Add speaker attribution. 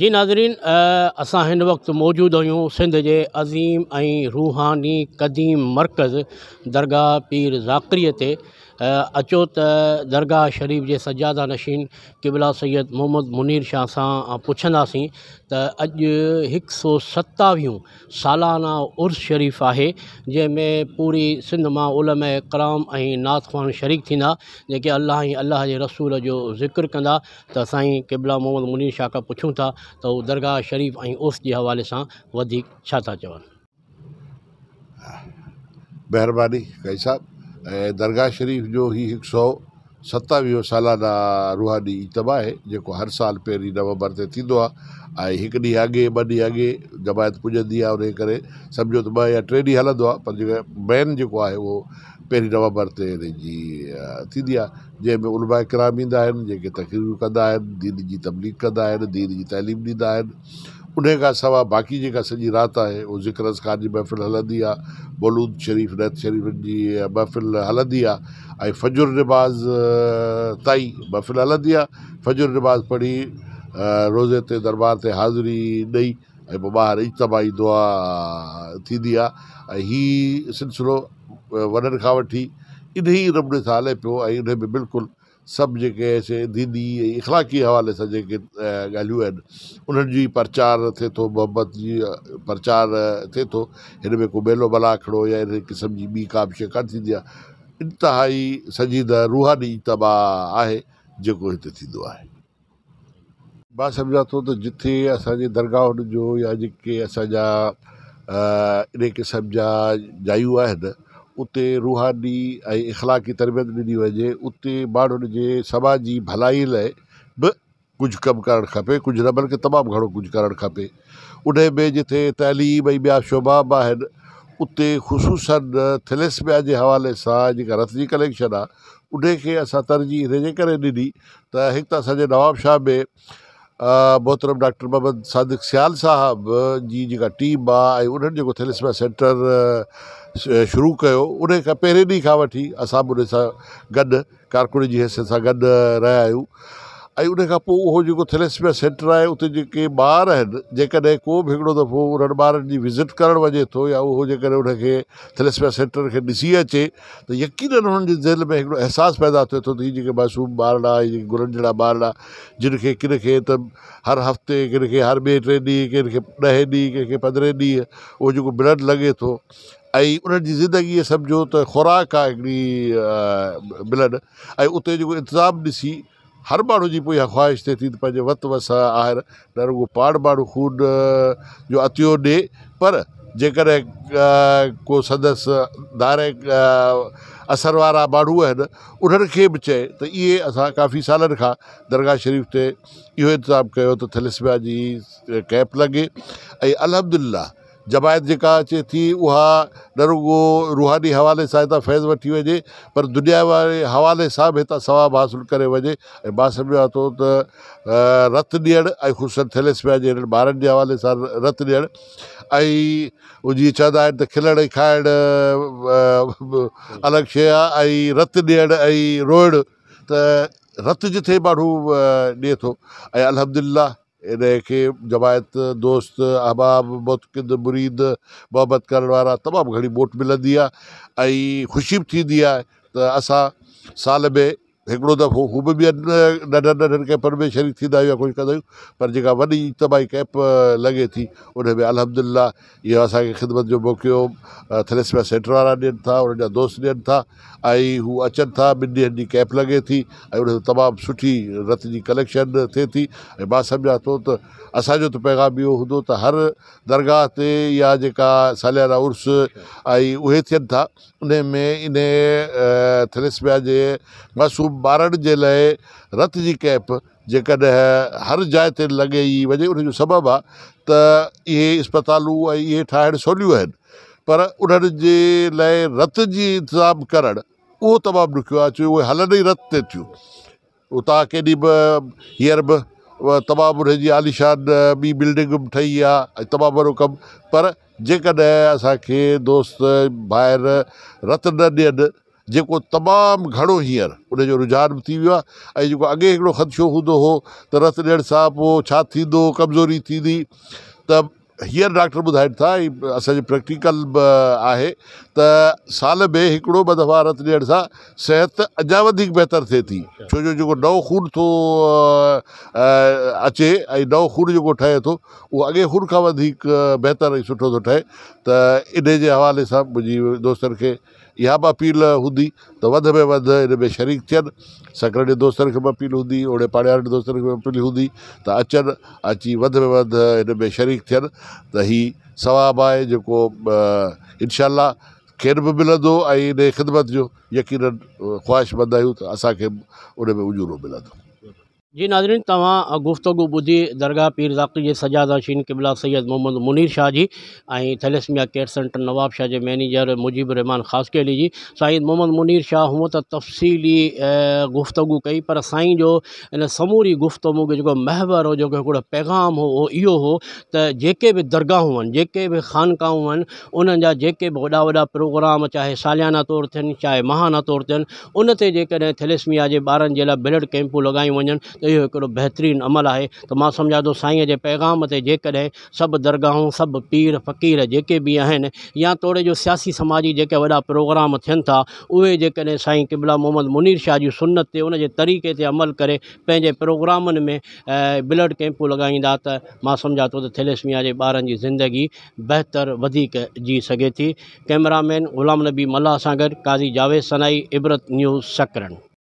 Speaker 1: जी नाजरीन असां हिन वक़्तु मौजूदु आहियूं सिंध जे अज़ीम ऐं रूहानी क़दीम मर्कज़ दरगाह पीर ज़ाक्रीअ ते अचो त दरगाह शरीफ़ जे सजादा नशीन क़िबला सैद मोहम्मद मुनीर शाह सां पुछंदासीं त अॼु हिकु सौ सतावीह सालाना उर्स शरीफ़ आहे जंहिंमें पूरी सिंध मां उल में कराम ऐं नाथ ख़्वान शरीक़ थींदा जेके अलाह ऐं अलाह जे रसूल जो ज़िक्र कंदा त साईं क़िबला मोहम्मद मुनीर शाह खां पुछूं था त हू दरगाह शरीफ़ ऐं उर्स जे हवाले सां वधीक छा था चवनि
Speaker 2: महिरबानी ای درگاہ شریف جو ایک سو ستویو سالانہ روحانی تباہ ہے جو ہر سال پہ نومبر تنوع اور ایک دی اگے بگے جماعت پوجن ہے ان کے سمجھو تو ب یا ٹے ڈی ہلد آن جو ہے وہ پہ نومبر تھی جی میں انبا کرام بھی تقریر کر دین کی تبلیغ کردا دین کی تعلیم ڈینا انہیں کا سوا باقی جی کا سجی رات آئے ذکر اذکار جی محفل حلندی ہے بولود شریف نید شریف کی محفل ہلندی آ فجر نماز تائی محفل ہلدی ہے فجر نباز پڑھی روزے کے دربار تھی حاضری دے باہر اجتماع دعی ہے اِ سلسلوں وا وی انہ ہی نمون سے ہلے پی ان میں بالکل سب جکے دینی اخلاقی حوالے سے گالیو ان جی پرچار تھے تو محبت جو جی، پرچار تھے تو ان میں کو میلو ملاخڑوں یا انسم کی بی قابش کو انتہائی سنجیدہ روحانی تباہ ہے جوکوت سمجھا تو جتنے ارگاہ جی جو یا قسم جا جائو ان اتر روحانی اخلاقی تربیت دنیا ہوجے اتنے مجھے سماج کی بھلائی لائے بہت کم کرنا کپے کچھ ربر کے تمام گھڑو کچھ کرنا اُن میں جتنے تعلیم بیا شوبا بھی اتے خصوصاً تھلےسمیا حوالے سے رت کی کلیکشن آ ان کے ترجیح رہے ڈنی تک تے نواب شاہ میں موترم ڈاکٹر محبت صادق سیال صاحب ٹیم آن تھسمیا سینٹر शुरू कयो उन खां पहिरें ॾींहं खां वठी असां बि उन सां गॾु कारकुन जी हैसियत सां गॾु रहिया आहियूं اُن کاپ سینٹر ہے کہ بار جو بھی دفع ان بار کی وزٹ کرنا وجے تو یا وہ جن کے تھلسپیا سینٹر کے ڈسکی اچے تو یقیناً ان کے ذہن میں احساس پیدا تھے تو یہ ماسو بار گلن جڑا بار جن کن کے ہر ہفتے کن کے ہر بھے ٹر کن کے دہ پندرہ ڈی وہ جو بلڈ لگے تو ان کی زندگی سمجھو تو خوراک آ بلڈ اور انتظام ڈس ہر مو جی خائش تھے تھی وت وسا نہ رو پان مو خون جو اتو دے پر کوئی سندس دار اثر والا مارو ان چی تو یہ اافی سال کا درگاہ شریف سے اوتظام کرلسمیا جی کیپ لگے الحمد للہ जमायत जेका अचे थी उहा न रुगो रुहानी हवाले सां हितां फैज़ वठी वञे पर दुनिया वारे हवाले सां बि हितां सवाबु हासिलु करे वञे ऐं मां सम्झा थो त रतु ॾियणु ऐं पिया जे ॿारनि जे हवाले सां रत ॾियणु ऐं जीअं चवंदा आहिनि त खिलणु खाइणु अलॻि शइ आहे ऐं त रत जिथे माण्हू ॾिए थो ऐं ان کے جماعت دوست احباب متقد مرید محبت کرنے والا تمام گھڑی موٹ ملے خوشی تھی تو اصا سال میں हिकिड़ो दफ़ो हू बि ॿियनि नंढनि नंढनि कैपनि में शरीक थींदा आहियूं या कुझु कंदा आहियूं पर जेका वॾी इजतमाही कैप लॻे थी उन में अलहमद इहो असांखे ख़िदमत जो मौकियो थरेस्पिया सेंटर वारा ॾियनि था उन्हनि जा दोस्त ॾियनि था ऐं हू अचनि था ॿिनि ॾींहंनि जी कैप लॻे थी ऐं उन तमामु सुठी रत जी कलेक्शन थिए थी ऐं मां सम्झा थो त असांजो त पैगाम इहो हूंदो त हर दरगाह ते या जेका सालियाना उर्स ऐं उहे थियनि था उन में इन थरेसमिया जे मसूम मारण जे लाइ रत जी कैप जेकॾहिं हर जाइ ते लॻे ई वञे उनजो सबबु आहे त इहे इस्पतालूं ऐं इहे ठाहिण सवलियूं आहिनि पर उन्हनि जे लाइ रतु जी इंतिज़ाम करणु उहो तमामु ॾुखियो आहे छो उहे हलनि ई रत ते थियूं उतां केॾी बि हींअर बि तमामु हुनजी आलिशान ॿी बिल्डिंग बि ठही आहे ऐं तमामु वॾो कमु पर जेकॾहिं असांखे दोस्त ॿाहिरि रत न ॾियनि जेको तमामु घणो हींअर उनजो रुझान थी वियो आहे ऐं जेको अॻे हिकिड़ो ख़दशो हूंदो हो त रतु ॾियण सां पोइ छा थींदो कमज़ोरी थींदी त हींअर डॉक्टर ॿुधाइनि था असांजी प्रैक्टिकल बि आहे त साल में हिकिड़ो ॿ दफ़ा रतु ॾियण सां सिहत अञा वधीक बहितरु थिए थी छो जो जेको नओं खून थो अचे ऐं नओं खून जेको ठहे थो उहो अॻे खून खां वधीक बहितर ऐं सुठो थो ठहे त इन जे हवाले सां मुंहिंजी दोस्तनि खे یہاں بھی اپیل ہوں تو ود میں ود ان میں شریک تھے سکڑے دوستوں کو بھی اپیل ہوں اوڑے پاڑیار دوست ہوں تو اچن اچھی ود میں ود ان میں شریک تھے یہ ثواب ہے جو ان شاء اللہ کیر بھی مل خدمت جو یقین خواہش مند آپ اب ان میں وجوہ مل
Speaker 1: جی ناظرین تع گفتگو بدھی درگاہ پیر ذاکر کے جی، سجاد حاشن قیبلا Syed Muhammad Mani Shah ji thalassemia care center Nawab Shah ji, کے مینیجر مجیبر رحمان خاصی علی جی سید محمد منی شاہ ہوں تو تفصیلی گفتگو کی پر سائی سموری گفتگو کے محب ہو پیغام ہو وہ یہ بھی درگاہوں ہیں خانقاہوں وا ووگرام چاہے سالیاانہ تور تھے مہانہ تور تھے جی تھلسمیا کے بارن لڈ کیمپ لگائیں وجن او ایک بہترین عمل ہے تو سمجھا تو سائی کے پیغام سے درگاہوں سب پیر فقیر جے بھی یا توڑے جو سیاسی سماجی وا پروگرام تھن تھا وہیں قبل محمد منیر شاہ جی سنت ان کے طریقے سے عمل کرے پروگرام میں بلڈ کیمپو لگائی دم سمجھا تو تھلسمیا بار زندگی بہتر جی سے تھی کیمرام غلام نبی ملا سا گڑ قاضی جاوید سنائی عبرت نیوز سکرن